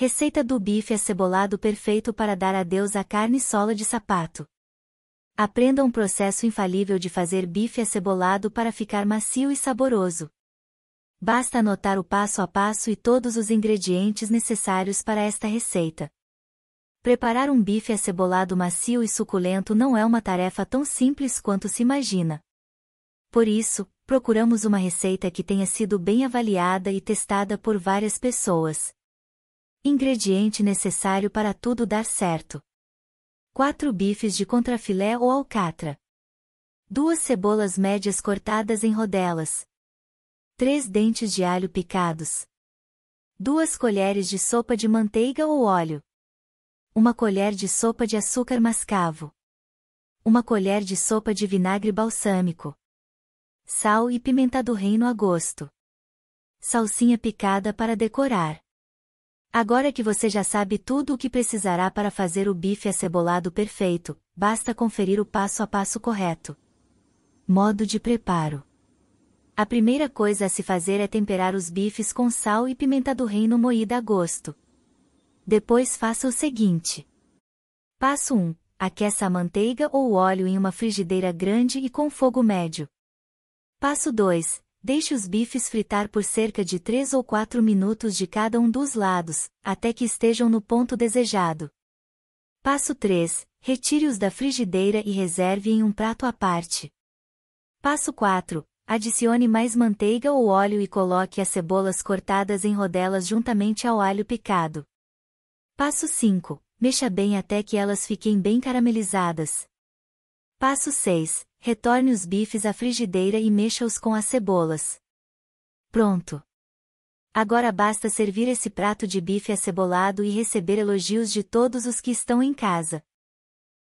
Receita do bife acebolado perfeito para dar adeus à carne sola de sapato. Aprenda um processo infalível de fazer bife acebolado para ficar macio e saboroso. Basta anotar o passo a passo e todos os ingredientes necessários para esta receita. Preparar um bife acebolado macio e suculento não é uma tarefa tão simples quanto se imagina. Por isso, procuramos uma receita que tenha sido bem avaliada e testada por várias pessoas, Ingrediente necessário para tudo dar certo. 4 bifes de contrafilé ou alcatra. 2 cebolas médias cortadas em rodelas. 3 dentes de alho picados. 2 colheres de sopa de manteiga ou óleo. 1 colher de sopa de açúcar mascavo. 1 colher de sopa de vinagre balsâmico. Sal e pimenta do reino a gosto. Salsinha picada para decorar. Agora que você já sabe tudo o que precisará para fazer o bife acebolado perfeito, basta conferir o passo a passo correto. Modo de preparo: A primeira coisa a se fazer é temperar os bifes com sal e pimenta do reino moída a gosto. Depois faça o seguinte: Passo 1. Aqueça a manteiga ou o óleo em uma frigideira grande e com fogo médio. Passo 2. Deixe os bifes fritar por cerca de 3 ou 4 minutos de cada um dos lados, até que estejam no ponto desejado. Passo 3. Retire-os da frigideira e reserve em um prato à parte. Passo 4. Adicione mais manteiga ou óleo e coloque as cebolas cortadas em rodelas juntamente ao alho picado. Passo 5. Mexa bem até que elas fiquem bem caramelizadas. Passo 6. Retorne os bifes à frigideira e mexa-os com as cebolas. Pronto! Agora basta servir esse prato de bife acebolado e receber elogios de todos os que estão em casa.